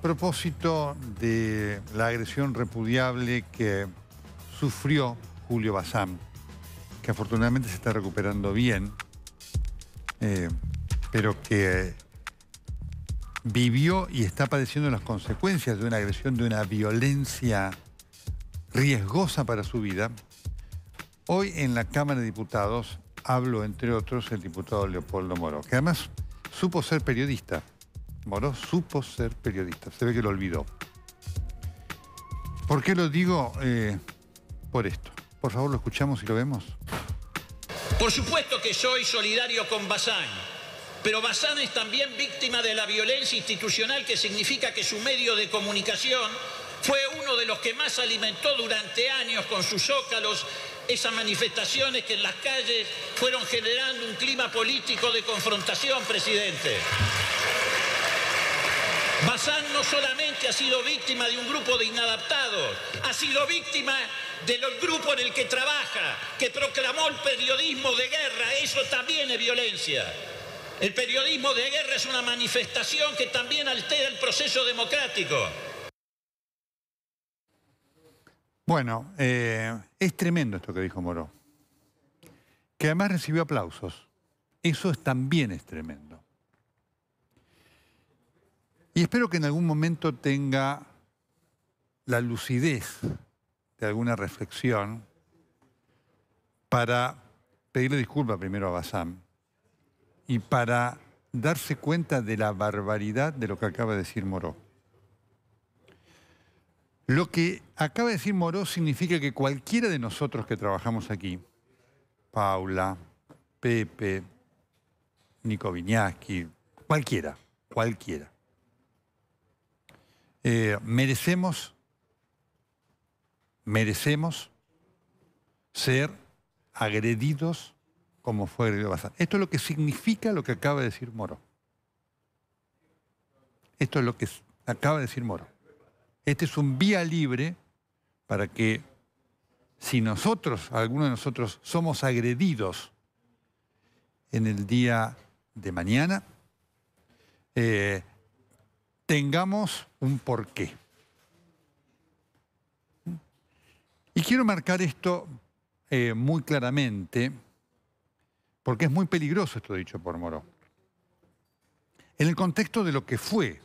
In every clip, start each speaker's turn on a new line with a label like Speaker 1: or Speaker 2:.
Speaker 1: A propósito de la agresión repudiable que sufrió Julio Bazán, que afortunadamente se está recuperando bien, eh, pero que vivió y está padeciendo las consecuencias de una agresión, de una violencia riesgosa para su vida. Hoy en la Cámara de Diputados hablo, entre otros, el diputado Leopoldo Moro, que además supo ser periodista. Moró supo ser periodista, se ve que lo olvidó. ¿Por qué lo digo? Eh, por esto. Por favor, lo escuchamos y lo vemos. Por supuesto que soy solidario con Bazán, pero Bazán es también víctima de la violencia institucional que significa que su medio de comunicación fue uno de los que más alimentó durante años con sus ócalos esas manifestaciones que en las calles fueron generando un clima político de confrontación, presidente. Bazán no solamente ha sido víctima de un grupo de inadaptados, ha sido víctima del grupo en el que trabaja, que proclamó el periodismo de guerra, eso también es violencia. El periodismo de guerra es una manifestación que también altera el proceso democrático. Bueno, eh, es tremendo esto que dijo Moró, que además recibió aplausos. Eso también es tremendo. Y espero que en algún momento tenga la lucidez de alguna reflexión para pedirle disculpas primero a Bazán y para darse cuenta de la barbaridad de lo que acaba de decir Moró. Lo que acaba de decir Moró significa que cualquiera de nosotros que trabajamos aquí, Paula, Pepe, Nico Viñaski, cualquiera, cualquiera, eh, merecemos, merecemos ser agredidos como fue agredido Bazán. Esto es lo que significa lo que acaba de decir Moro. Esto es lo que acaba de decir Moro. Este es un vía libre para que si nosotros, algunos de nosotros, somos agredidos en el día de mañana, eh, tengamos un porqué. Y quiero marcar esto eh, muy claramente, porque es muy peligroso esto dicho por Moró. En el contexto de lo que fue,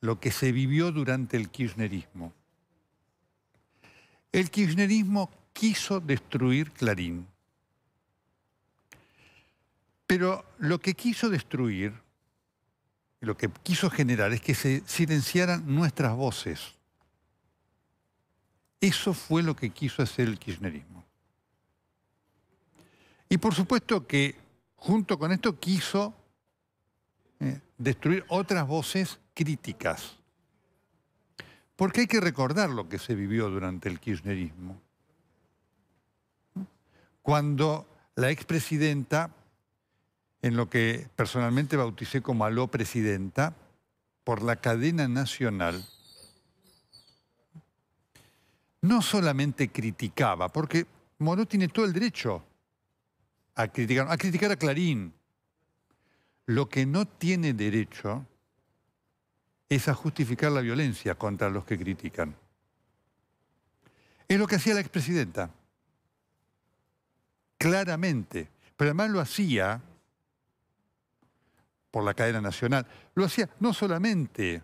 Speaker 1: lo que se vivió durante el kirchnerismo. El kirchnerismo quiso destruir Clarín. Pero lo que quiso destruir lo que quiso generar es que se silenciaran nuestras voces. Eso fue lo que quiso hacer el kirchnerismo. Y por supuesto que junto con esto quiso eh, destruir otras voces críticas. Porque hay que recordar lo que se vivió durante el kirchnerismo. Cuando la expresidenta en lo que personalmente bauticé como aló presidenta, por la cadena nacional, no solamente criticaba, porque Moró tiene todo el derecho a criticar, a criticar a Clarín. Lo que no tiene derecho es a justificar la violencia contra los que critican. Es lo que hacía la expresidenta. Claramente. Pero además lo hacía por la cadena nacional. Lo hacía no solamente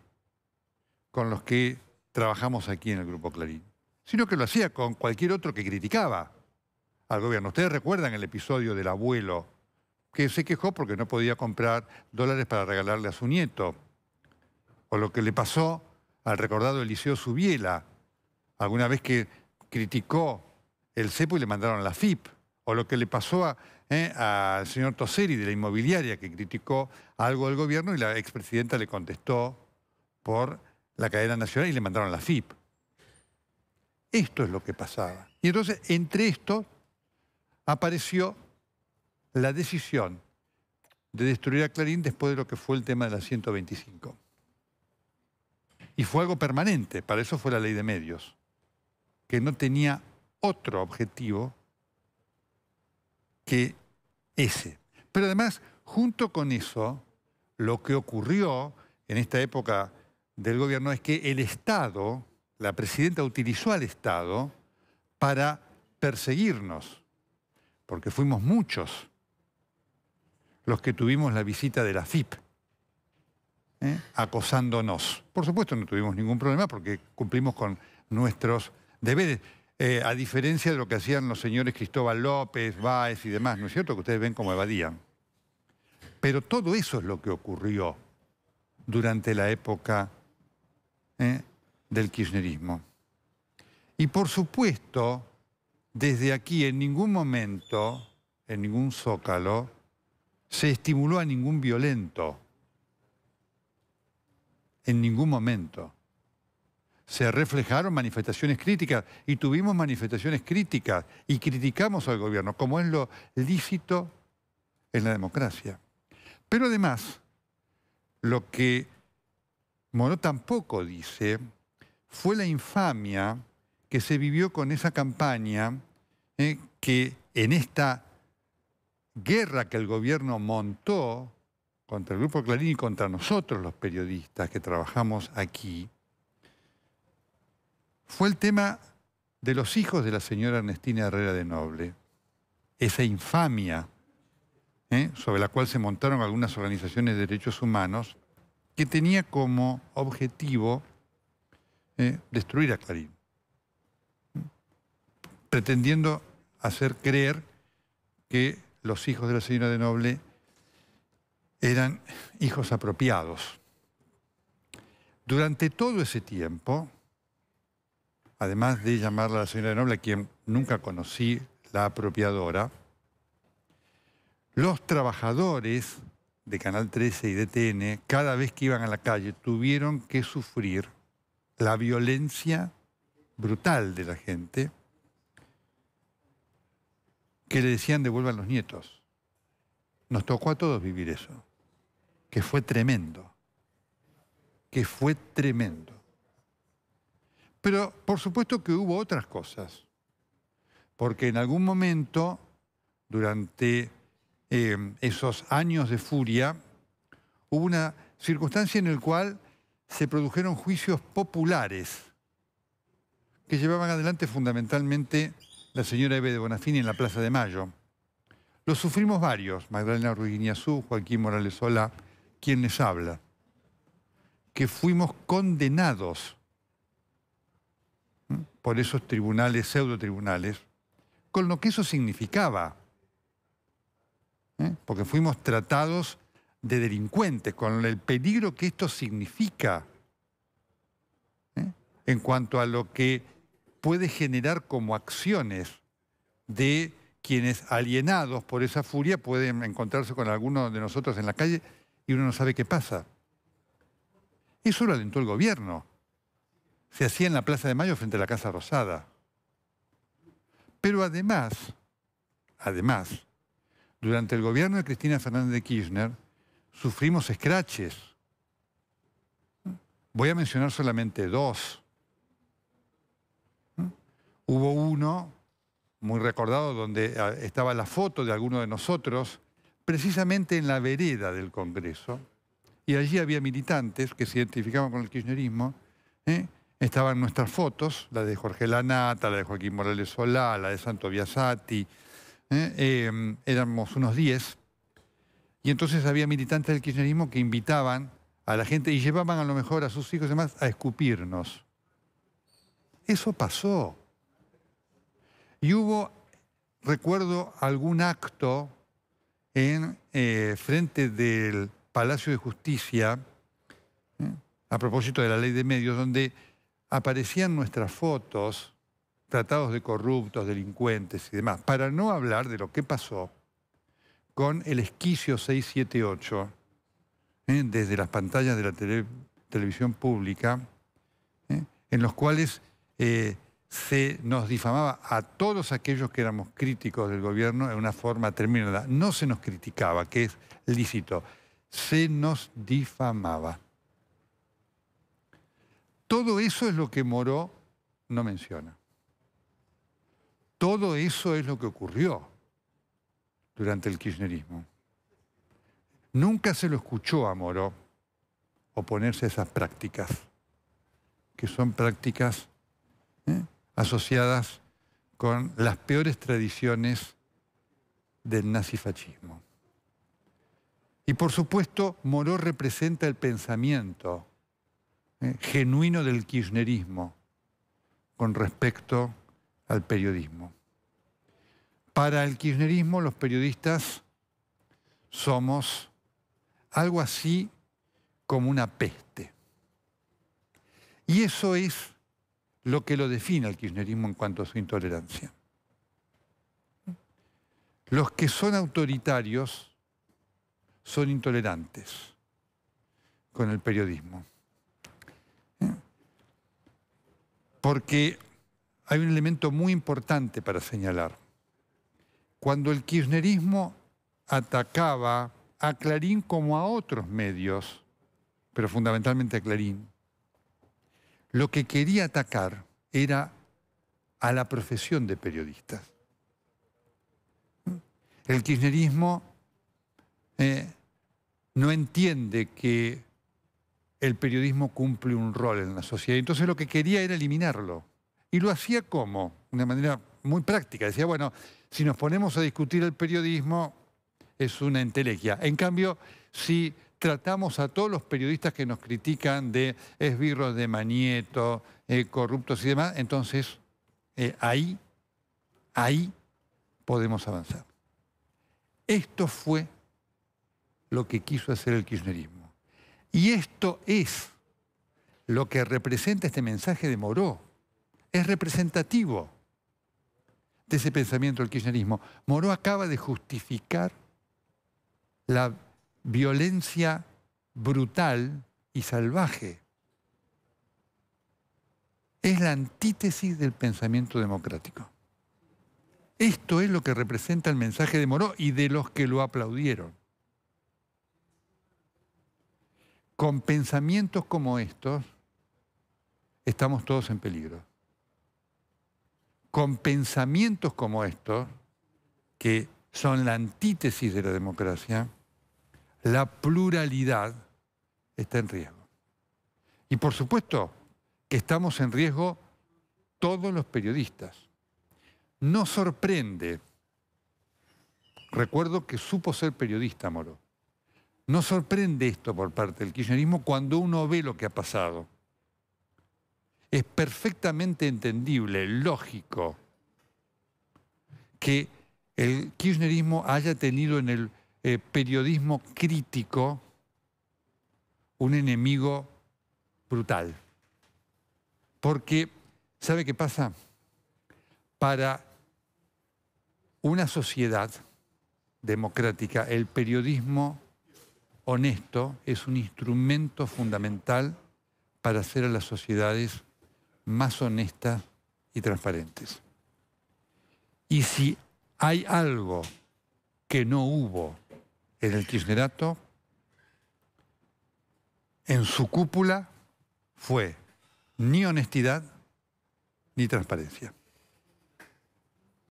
Speaker 1: con los que trabajamos aquí en el Grupo Clarín, sino que lo hacía con cualquier otro que criticaba al gobierno. Ustedes recuerdan el episodio del abuelo que se quejó porque no podía comprar dólares para regalarle a su nieto, o lo que le pasó al recordado Eliseo Subiela, alguna vez que criticó el CEPO y le mandaron la FIP, o lo que le pasó a ¿eh? al señor Toseri de la inmobiliaria que criticó algo del gobierno y la expresidenta le contestó por la cadena nacional y le mandaron la FIP. Esto es lo que pasaba. Y entonces, entre esto, apareció la decisión de destruir a Clarín después de lo que fue el tema de la 125. Y fue algo permanente, para eso fue la ley de medios, que no tenía otro objetivo que ese. Pero además, junto con eso, lo que ocurrió en esta época del gobierno es que el Estado, la presidenta utilizó al Estado para perseguirnos, porque fuimos muchos los que tuvimos la visita de la FIP, ¿eh? acosándonos. Por supuesto no tuvimos ningún problema porque cumplimos con nuestros deberes. Eh, a diferencia de lo que hacían los señores Cristóbal López, Báez y demás, ¿no es cierto? Que ustedes ven cómo evadían. Pero todo eso es lo que ocurrió durante la época ¿eh? del kirchnerismo. Y por supuesto, desde aquí en ningún momento, en ningún zócalo, se estimuló a ningún violento. En ningún momento se reflejaron manifestaciones críticas y tuvimos manifestaciones críticas y criticamos al gobierno, como es lo lícito en la democracia. Pero además, lo que Moró tampoco dice fue la infamia que se vivió con esa campaña eh, que en esta guerra que el gobierno montó contra el Grupo Clarín y contra nosotros los periodistas que trabajamos aquí, fue el tema de los hijos de la señora Ernestina Herrera de Noble. Esa infamia ¿eh? sobre la cual se montaron algunas organizaciones de derechos humanos que tenía como objetivo ¿eh? destruir a Clarín, pretendiendo hacer creer que los hijos de la señora de Noble eran hijos apropiados. Durante todo ese tiempo, además de llamarla la señora de Noble, a quien nunca conocí, la apropiadora, los trabajadores de Canal 13 y de TN, cada vez que iban a la calle, tuvieron que sufrir la violencia brutal de la gente que le decían devuelvan los nietos. Nos tocó a todos vivir eso, que fue tremendo, que fue tremendo. Pero por supuesto que hubo otras cosas, porque en algún momento, durante eh, esos años de furia, hubo una circunstancia en la cual se produjeron juicios populares que llevaban adelante fundamentalmente la señora Eve de Bonafini en la Plaza de Mayo. Lo sufrimos varios, Magdalena Ruiguiñazú, Joaquín Morales Sola, quien les habla, que fuimos condenados por esos tribunales, pseudo tribunales, con lo que eso significaba. ¿eh? Porque fuimos tratados de delincuentes, con el peligro que esto significa ¿eh? en cuanto a lo que puede generar como acciones de quienes alienados por esa furia pueden encontrarse con alguno de nosotros en la calle y uno no sabe qué pasa. Eso lo alentó el gobierno se hacía en la Plaza de Mayo frente a la Casa Rosada. Pero además, además, durante el gobierno de Cristina Fernández de Kirchner sufrimos escraches. Voy a mencionar solamente dos. Hubo uno muy recordado donde ah, estaba la foto de alguno de nosotros, precisamente en la vereda del Congreso, y allí había militantes que se identificaban con el kirchnerismo, ¿eh? estaban nuestras fotos, la de Jorge Lanata, la de Joaquín Morales Solá, la de Santo Biasati, ¿eh? em, éramos unos 10, y entonces había militantes del kirchnerismo que invitaban a la gente y llevaban a lo mejor a sus hijos y demás a escupirnos. Eso pasó. Y hubo, recuerdo, algún acto en eh, frente del Palacio de Justicia, ¿eh? a propósito de la ley de medios, donde aparecían nuestras fotos, tratados de corruptos, delincuentes y demás, para no hablar de lo que pasó con el esquicio 678 ¿eh? desde las pantallas de la televisión pública, ¿eh? en los cuales eh, se nos difamaba a todos aquellos que éramos críticos del gobierno en una forma tremenda. No se nos criticaba, que es lícito, se nos difamaba. Todo eso es lo que Moro no menciona. Todo eso es lo que ocurrió durante el kirchnerismo. Nunca se lo escuchó a Moro oponerse a esas prácticas, que son prácticas ¿eh? asociadas con las peores tradiciones del nazifascismo. Y por supuesto, Moro representa el pensamiento eh, genuino del kirchnerismo con respecto al periodismo. Para el kirchnerismo los periodistas somos algo así como una peste. Y eso es lo que lo define al kirchnerismo en cuanto a su intolerancia. Los que son autoritarios son intolerantes con el periodismo. porque hay un elemento muy importante para señalar. Cuando el kirchnerismo atacaba a Clarín como a otros medios, pero fundamentalmente a Clarín, lo que quería atacar era a la profesión de periodistas. El kirchnerismo eh, no entiende que el periodismo cumple un rol en la sociedad. Entonces lo que quería era eliminarlo. Y lo hacía como, de una manera muy práctica. Decía, bueno, si nos ponemos a discutir el periodismo, es una entelequia. En cambio, si tratamos a todos los periodistas que nos critican de esbirros de manieto, eh, corruptos y demás, entonces eh, ahí, ahí podemos avanzar. Esto fue lo que quiso hacer el kirchnerismo. Y esto es lo que representa este mensaje de Moró. Es representativo de ese pensamiento del kirchnerismo. Moró acaba de justificar la violencia brutal y salvaje. Es la antítesis del pensamiento democrático. Esto es lo que representa el mensaje de Moró y de los que lo aplaudieron. con pensamientos como estos, estamos todos en peligro. Con pensamientos como estos, que son la antítesis de la democracia, la pluralidad está en riesgo. Y por supuesto que estamos en riesgo todos los periodistas. No sorprende. Recuerdo que supo ser periodista, Moro. No sorprende esto por parte del kirchnerismo cuando uno ve lo que ha pasado. Es perfectamente entendible, lógico, que el kirchnerismo haya tenido en el eh, periodismo crítico un enemigo brutal. Porque, ¿sabe qué pasa? Para una sociedad democrática, el periodismo honesto es un instrumento fundamental para hacer a las sociedades más honestas y transparentes. Y si hay algo que no hubo en el Kirchnerato, en su cúpula fue ni honestidad ni transparencia.